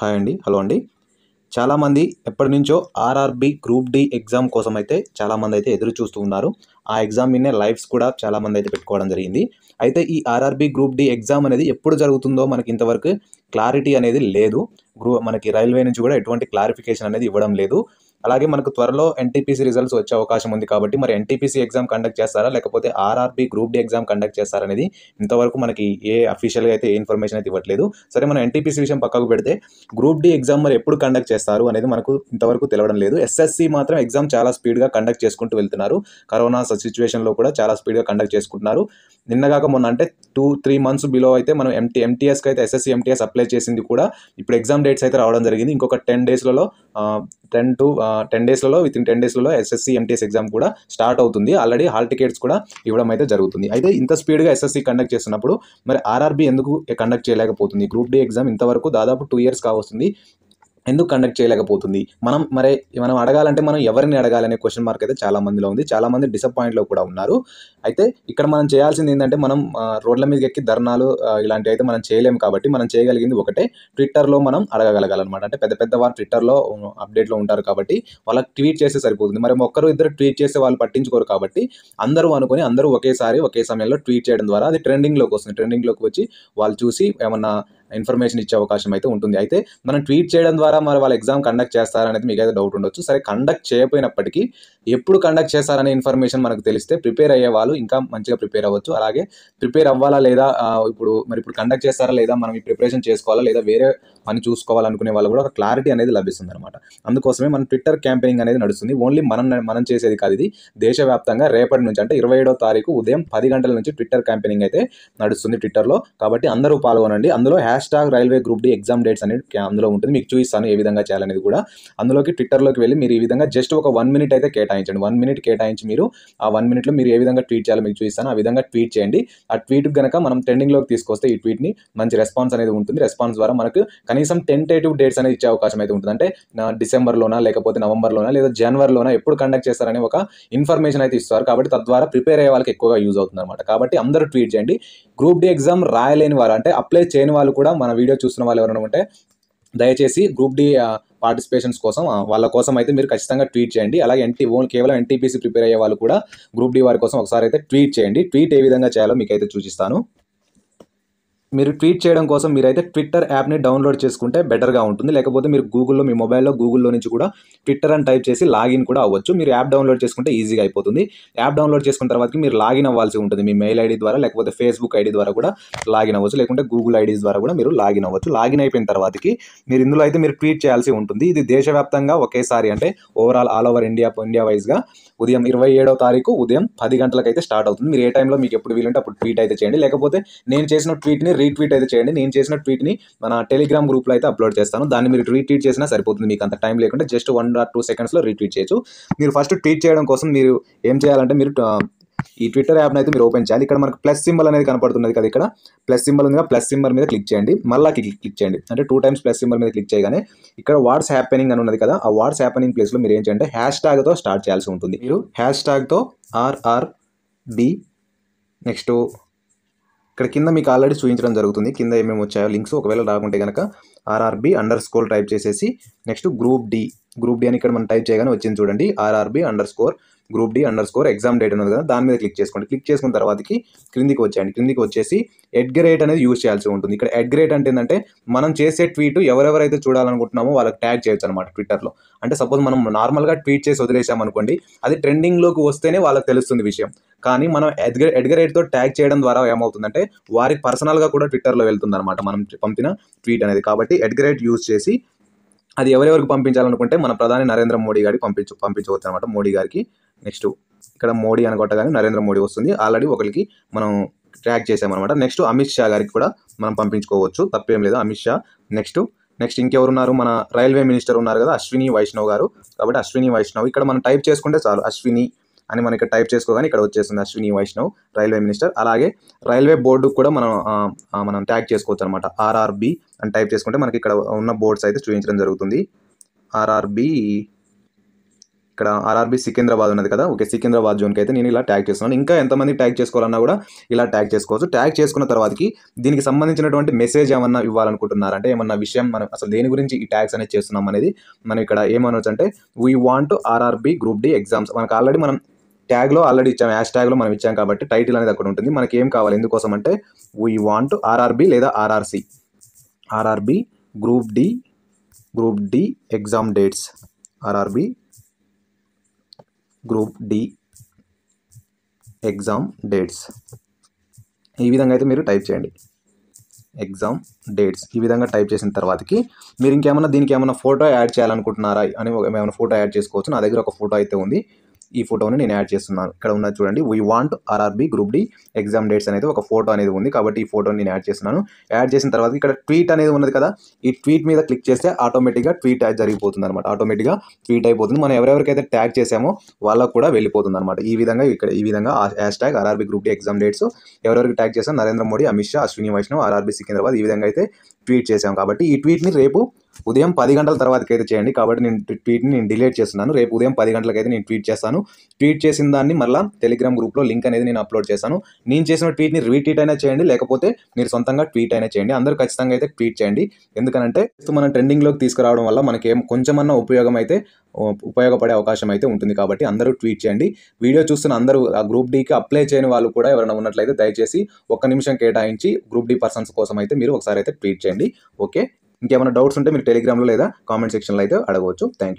hi అండి hello అండి చాలామంది ఎప్పటి నుంచో ఆర్ఆర్బి గ్రూప్ డి ఎగ్జామ్ కోసం అయితే చాలామంది అయితే ఎదురు చూస్తూ ఉన్నారు ఆ ఎగ్జామ్ విన్నే లైవ్స్ కూడా చాలామంది అయితే పెట్టుకోవడం జరిగింది అయితే ఈ ఆర్ఆర్బి గ్రూప్ డి ఎగ్జామ్ అనేది ఎప్పుడు జరుగుతుందో మనకి ఇంతవరకు క్లారిటీ అనేది లేదు గ్రూ మనకి రైల్వే నుంచి కూడా ఎటువంటి క్లారిఫికేషన్ అనేది ఇవ్వడం లేదు అలాగే మనకు త్వరలో ఎన్టీపీసీ రిజల్ట్స్ వచ్చే అవకాశం ఉంది కాబట్టి మరి ఎన్టీపీసీ ఎగ్జామ్ కండక్ట్ చేస్తారా లేకపోతే RRB group D exam conduct చేస్తారనేది ఇంతవరకు మనకి ఏ అఫీషియల్గా అయితే ఏ ఇన్ఫర్మేషన్ అయితే ఇవ్వట్లేదు సరే మనం ఎన్టీపీసీ విషయం పక్కకు పెడితే గ్రూప్ డి ఎగ్జామ్ మరి ఎప్పుడు కండక్ట్ చేస్తారు అనేది మనకు ఇంతవరకు తెలియడం లేదు ఎస్ఎస్సి మాత్రం ఎగ్జామ్ చాలా స్పీడ్గా కండక్ట్ చేసుకుంటూ వెళ్తున్నారు కరోనా సిచ్యువేషన్లో కూడా చాలా స్పీడ్గా కండక్ట్ చేసుకుంటున్నారు నిన్నగాక మొన్న అంటే టూ త్రీ మంత్స్ బిలో అయితే మనం ఎంటీ ఎంటీఎస్కి అయితే ఎస్ఎస్సీ ఎంటీఎస్ అప్లై చేసింది కూడా ఇప్పుడు ఎగ్జామ్ డేట్స్ అయితే రావడం జరిగింది ఇంకొక టెన్ డేస్లలో టెన్ టు టెన్ డేస్లలో విత్ ఇన్ టెన్ డేస్లలో ఎస్ఎస్సి ఎంటీఎస్ ఎగ్జామ్ కూడా స్టార్ట్ అవుతుంది ఆల్రెడీ హాల్ టికెట్స్ కూడా ఇవ్వడం అయితే జరుగుతుంది అయితే ఇంత స్పీడ్గా ఎస్ఎస్సి కండక్ట్ చేస్తున్నప్పుడు మరి ఆర్ఆర్బీ ఎందుకు కండక్ట్ చేయలేకపోతుంది గ్రూప్ డి ఎగ్జామ్ ఇంతవరకు దాదాపు టూ ఇయర్స్ కావస్తుంది ఎందుకు కండక్ట్ చేయలేకపోతుంది మనం మరి మనం అడగాలంటే మనం ఎవరిని అడగాలనే క్వశ్చన్ మార్క్ అయితే చాలా మందిలో ఉంది చాలా మంది డిసప్పాయింట్లో కూడా ఉన్నారు అయితే ఇక్కడ మనం చేయాల్సింది ఏంటంటే మనం రోడ్ల మీద ఎక్కి ధర్నాలు ఇలాంటివి అయితే మనం చేయలేము కాబట్టి మనం చేయగలిగింది ఒకటే ట్విట్టర్లో మనం అడగగలగాలన్నమాట అంటే పెద్ద పెద్ద వారు ట్విట్టర్లో అప్డేట్లో ఉంటారు కాబట్టి వాళ్ళకి ట్వీట్ చేస్తే సరిపోతుంది మరి ఒక్కరు ఇద్దరు ట్వీట్ చేస్తే వాళ్ళు పట్టించుకోరు కాబట్టి అందరూ అనుకుని అందరూ ఒకేసారి ఒకే సమయంలో ట్వీట్ చేయడం ద్వారా అది ట్రెండింగ్లోకి వస్తుంది ట్రెండింగ్లోకి వచ్చి వాళ్ళు చూసి ఏమన్నా ఇన్ఫర్మేషన్ ఇచ్చే అవకాశం అయితే ఉంటుంది అయితే మనం ట్వీట్ చేయడం ద్వారా మరి వాళ్ళు ఎగ్జామ్ కండక్ట్ చేస్తారనేది మీకు అయితే డౌట్ ఉండొచ్చు సరే కండక్ట్ చేయకపోయినప్పటికీ ఎప్పుడు కండక్ట్ చేస్తారనే ఇన్ఫర్మేషన్ మనకు తెలిస్తే ప్రిపేర్ అయ్యే వాళ్ళు ఇంకా మంచిగా ప్రిపేర్ అవ్వచ్చు అలాగే ప్రిపేర్ అవ్వాలా లేదా ఇప్పుడు మరి ఇప్పుడు కండక్ట్ చేస్తారా లేదా మనం ఈ ప్రిపరేషన్ చేసుకోవాలా లేదా వేరే పని చూసుకోవాలనుకునే వాళ్ళు కూడా ఒక క్లారిటీ అనేది లభిస్తుంది అనమాట అందుకోసమే మన ట్విట్టర్ క్యాంపెయినింగ్ అనేది నడుస్తుంది ఓన్లీ మనం మనం చేసేది కాదు ఇది దేశవ్యాప్తంగా రేపటి నుంచి అంటే ఇరవై ఏడో తారీఖు ఉదయం పది గంటల నుంచి ట్విట్టర్ క్యాంపెయినింగ్ అయితే నడుస్తుంది ట్విట్టర్లో కాబట్టి అందరూ పాల్గొనండి అందులో hash hash tag railway group D exam dates అనేది అందులో ఉంటుంది మీకు చూపిస్తాను ఏ విధంగా చేయాలనేది కూడా అందులోకి ట్విట్టర్లోకి వెళ్ళి మీరు ఈ విధంగా జస్ట్ ఒక వన్ మినిట్ అయితే కేటాయించండి వన్ మినిట్ కేటాయించి మీరు ఆ వన్ మినిట్లో మీరు ఏ విధంగా ట్వీట్ చేయాలి మీకు చూపిస్తాను ఆ విధంగా ట్వీట్ చేయండి ఆ ట్వీట్ కనుక మనం ట్రెండింగ్లోకి తీసుకొస్తే ఈ ట్వీట్ని మంచి రెస్పాన్స్ అనేది ఉంటుంది రెస్పాన్స్ ద్వారా మనకు కనీసం టెంటేటివ్ డేట్స్ అనేది ఇచ్చే అవకాశం అయితే ఉంటుంది అంటే డిసెంబర్లోనా లేకపోతే నవంబర్లోనా లేదా జనవరిలోనా ఎప్పుడు కండక్ట్ చేస్తారనే ఒక ఇన్ఫర్మేషన్ అయితే ఇస్తారు కాబట్టి తద్వారా ప్రిపేర్ అయ్యే వాళ్ళకి ఎక్కువగా యూజ్ అవుతుంది అనమాట కాబట్టి అందరూ ట్వీట్ చేయండి గ్రూప్ డి ఎగ్జామ్ రాయలేని వారు అంటే అప్లై చేయని వాళ్ళు కూడా మన వీడియో చూస్తున్న వాళ్ళు ఎవరైనా ఉంటే దయచేసి గ్రూప్ డి పార్టిసిపేషన్స్ కోసం వాళ్ళ కోసం అయితే మీరు ఖచ్చితంగా ట్వీట్ చేయండి అలాగే ఎన్టీ ఓన్ కేవలం ఎన్టీపీసీ ప్రిపేర్ అయ్యే వాళ్ళు కూడా గ్రూప్ డి వారి కోసం ఒకసారి అయితే ట్వీట్ చేయండి ట్వీట్ ఏ విధంగా చేయాలో మీకు అయితే చూపిస్తాను మీరు ట్వీట్ చేయడం కోసం మీరైతే ట్విట్టర్ యాప్ని డౌన్లోడ్ చేసుకుంటే బెటర్గా ఉంటుంది లేకపోతే మీరు గూగుల్లో మీ మొబైల్లో గూగుల్లో నుంచి కూడా ట్విట్టర్ అని టైప్ చేసి లాగిన్ కూడా అవ్వచ్చు మీరు యాప్ డౌన్లోడ్ చేసుకుంటే ఈజీగా అయిపోతుంది యాప్ డౌన్లోడ్ చేసుకున్న తర్వాత మీరు లాగిన్ అవ్వాల్సి ఉంటుంది మీ మెయిల్ ఐడి ద్వారా లేకపోతే ఫేస్బుక్ ఐడి ద్వారా కూడా లాగిన్ అవ్వచ్చు లేకుంటే గూగుల్ ఐడీస్ ద్వారా కూడా మీరు లాగిన్ అవ్వచ్చు లాగిన్ అయిపోయిన తర్వాతకి మీరు ఇందులో అయితే మీరు ట్వీట్ చేయాల్సి ఉంటుంది ఇది దేశవ్యాప్తంగా ఒకేసారి అంటే overall all over India India వైజ్గా ఉదయం ఇరవై ఏడో తారీఖు ఉదయం పది గంటలకైతే స్టార్ట్ అవుతుంది మీరు ఏ టైంలో మీకు ఎప్పుడు వీలుంటే అప్పుడు ట్వీట్ అయితే చేయండి లేకపోతే నేను చేసిన ట్వీట్ని రీ రీట్వీట్ అయితే చేయండి నేను చేసిన ట్వీట్ని మన టెలిగ్రామ్ గ్రూప్లో అయితే అప్లోడ్ చేస్తాను దాన్ని మీరు రీట్వీట్ చేసినా సరిపోతుంది మీకు అంత టైం లేకుండా జస్ట్ వన్ ఆర్ టూ సెకండ్స్లో రీట్వీట్ చేయొచ్చు మీరు ఫస్ట్ ట్వీట్ చేయడం కోసం మీరు ఏం చేయాలంటే మీరు ఈ ట్విట్టర్ యాప్ అయితే మీరు ఓపెన్ చేయాలి ఇక్కడ మనకు ప్లస్ సింబల్ అనేది కనపడుతున్నది కదా ఇక్కడ ప్లస్ సింబల్ ఉంది ప్లస్ సింబల్ మీద క్లిక్ చేయండి మళ్ళీ క్లిక్ చేయండి అంటే టూ టైమ్స్ ప్లస్ సింబల్ మీద క్లిక్ చేయగానే ఇక్కడ వాట్స్ హ్యాపెనింగ్ అని ఉన్నది కదా ఆ వాట్స్ హ్యాపెనింగ్ ప్లేస్లో మీరు ఏం చేయండి హ్యాష్ ట్యాగ్తో స్టార్ట్ చేయాల్సి ఉంటుంది మీరు హ్యాష్ ట్యాగ్తో ఆర్ఆర్ బి నెక్స్ట్ ఇక్కడ కింద మీకు ఆల్రెడీ చూపించడం జరుగుతుంది కింద ఏమేమి వచ్చాయో లింక్స్ ఒకవేళ రాకుంటే కనుక ఆర్ఆర్బి అండర్ స్కోర్ టైప్ చేసేసి next group D group D అని ఇక్కడ మనం టైప్ చేయగానే వచ్చింది చూడండి RRB underscore group D underscore exam date ఉన్నది కదా దాని మీద క్లిక్ చేసుకోండి క్లిక్ చేసుకున్న తర్వాతకి క్రిందికి వచ్చేయండి క్రిందికి వచ్చేసి ఎడ్గ్రేట్ అనేది యూజ్ చేయాల్సి ఉంటుంది ఇక్కడ ఎడ్గ్రేట్ అంటే ఏంటంటే మనం చేసే ట్వీట్ ఎవరెవరైతే చూడాలనుకుంటున్నామో వాళ్ళకి ట్యాగ్ చేయొచ్చు అనమాట ట్విట్టర్లో అంటే సపోజ్ మనం నార్మల్గా ట్వీట్ చేసి వదిలేసాం అనుకోండి అది ట్రెండింగ్లోకి వస్తేనే వాళ్ళకి తెలుస్తుంది విషయం కానీ మనం ఎడ్గర్ ఎడ్గరేట్తో ట్యాగ్ చేయడం ద్వారా ఏమవుతుందంటే వారికి పర్సనల్గా కూడా ట్విట్టర్లో వెళ్తుంది అనమాట మనం పంపిన ట్వీట్ అనేది కాబట్టి ఎడ్గరేట్ యూజ్ చేసి అది ఎవరెవరికి పంపించాలనుకుంటే మన ప్రధాని నరేంద్ర మోడీ గారికి పంపించు పంపించవచ్చు అనమాట మోడీ గారికి నెక్స్ట్ ఇక్కడ మోడీ అని కొట్టగానే నరేంద్ర మోడీ వస్తుంది ఆల్రెడీ ఒకరికి మనం ట్రాక్ చేసామన్నమాట నెక్స్ట్ అమిత్ షా గారికి కూడా మనం పంపించుకోవచ్చు తప్పేం లేదు అమిత్ షా నెక్స్ట్ నెక్స్ట్ ఇంకెవరున్నారు మన రైల్వే మినిస్టర్ ఉన్నారు కదా అశ్విని వైష్ణవ్ గారు కాబట్టి అశ్విని వైష్ణవ్ ఇక్కడ మనం టైప్ చేసుకుంటే చాలు అశ్విని అని మనం ఇక్కడ టైప్ చేసుకోగానే ఇక్కడ వచ్చేసింది అశ్విని వైష్ణవ్ రైల్వే మినిస్టర్ అలాగే రైల్వే బోర్డు కూడా మనం మనం ట్యాగ్ చేసుకోవచ్చు అనమాట ఆర్ఆర్బి అని టైప్ చేసుకుంటే మనకి ఇక్కడ ఉన్న బోర్డ్స్ అయితే చూపించడం జరుగుతుంది ఆర్ఆర్బి ఇక్కడ ఆర్ఆర్బీ సికింద్రాబాద్ ఉన్నది కదా ఓకే సికింద్రాబాద్ జోన్కి అయితే నేను ఇలా ట్యాగ్ చేస్తున్నాను ఇంకా ఎంతమంది ట్యాగ్ చేసుకోవాలన్నా కూడా ఇలా ట్యాగ్ చేసుకోవచ్చు ట్యాగ్ చేసుకున్న తర్వాతకి దీనికి సంబంధించినటువంటి మెసేజ్ ఏమన్నా ఇవ్వాలనుకుంటున్నారంటే ఏమన్నా విషయం మనం అసలు దేని గురించి ఈ ట్యాగ్స్ అనేది చేస్తున్నాం అనేది మనం ఇక్కడ ఏమనొచ్చు అంటే we want RRB group D exams మనకు ఆల్రెడీ మనం ట్యాగ్లో ఆల్రెడీ ఇచ్చాం హ్యాష్ ట్యాగ్లో మనం ఇచ్చాం కాబట్టి టైటిల్ అనేది అక్కడ ఉంటుంది మనకి ఏం కావాలి ఎందుకోసం అంటే వీ వాంట్ ఆర్ఆర్బి లేదా RRC RRB group D group D exam dates RRB group D exam dates ఈ విధంగా అయితే మీరు టైప్ చేయండి ఎగ్జామ్ డేట్స్ ఈ విధంగా టైప్ చేసిన తర్వాతకి మీరు ఇంకేమైనా దీనికి ఏమైనా ఫోటో యాడ్ చేయాలనుకుంటున్నారా అని ఏమైనా ఫోటో యాడ్ చేసుకోవచ్చు నా దగ్గర ఒక ఫోటో అయితే ఉంది ఈ ఫోటోని నేను యాడ్ చేస్తున్నాను ఇక్కడ ఉన్నది చూడండి we want RRB group D exam dates అనేది ఒక ఫోటో అనేది ఉంది కాబట్టి ఈ ఫోటోని నేను యాడ్ చేస్తున్నాను యాడ్ చేసిన తర్వాత ఇక్కడ ట్వీట్ అనేది ఉన్నది కదా ఈ ట్వీట్ మీద క్లిక్ చేస్తే ఆటోమేటిక్గా ట్వీట్ జరిగిపోతుంది అనమాట ఆటోమేటిక్గా ట్వీట్ అయిపోతుంది మనం ఎవరెవరికైతే ట్యాగ్ చేసామో వాళ్ళకు కూడా వెళ్ళిపోతుంది అనమాట ఈ విధంగా ఇక్కడ ఈ విధంగా hash tag RRB group D exam dates ఎవరెవరికి ట్యాగ్ చేస్తాం నరేంద్ర మోడీ అమిత్ షా అశ్విని వైష్ణవ్ ఆర్ఆర్బీ సికింద్రాబాద్ ఈ విధంగా అయితే ట్వీట్ చేశాం కాబట్టి ఈ ట్వీట్ని రేపు ఉదయం పది గంటల తర్వాతకి అయితే చేయండి కాబట్టి నేను ట్వీట్ని నేను డిలీట్ చేస్తున్నాను రేపు ఉదయం పది అయితే నేను ట్వీట్ చేస్తాను ట్వీట్ చేసిన దాన్ని మళ్ళా టెలిగ్రామ్ గ్రూప్లో లింక్ అనేది నేను అప్లోడ్ చేశాను నేను చేసిన ట్వీట్ని రీట్వీట్ అయినా చేయండి లేకపోతే మీరు సొంతంగా ట్వీట్ అయినా చేయండి అందరూ ఖచ్చితంగా అయితే ట్వీట్ చేయండి ఎందుకంటే మనం ట్రెండింగ్లోకి తీసుకురావడం వల్ల మనకి ఏం కొంచెమన్నా ఉపయోగం అయితే ఉపయోగపడే అవకాశం అయితే ఉంటుంది కాబట్టి అందరూ ట్వీట్ చేయండి వీడియో చూస్తున్న అందరూ ఆ గ్రూప్ డీకి అప్లై చేయని వాళ్ళు కూడా ఎవరైనా ఉన్నట్లయితే దయచేసి ఒక నిమిషం కేటాయించి గ్రూప్ డీ పర్సన్స్ కోసం అయితే మీరు ఒకసారి అయితే ట్వీట్ చేయండి ఓకే ఇంకేమైనా డౌట్స్ ఉంటే మీరు టెలిగ్రామ్లో లేదా కామెంట్ సెక్షన్లో అయితే అడగవచ్చు థ్యాంక్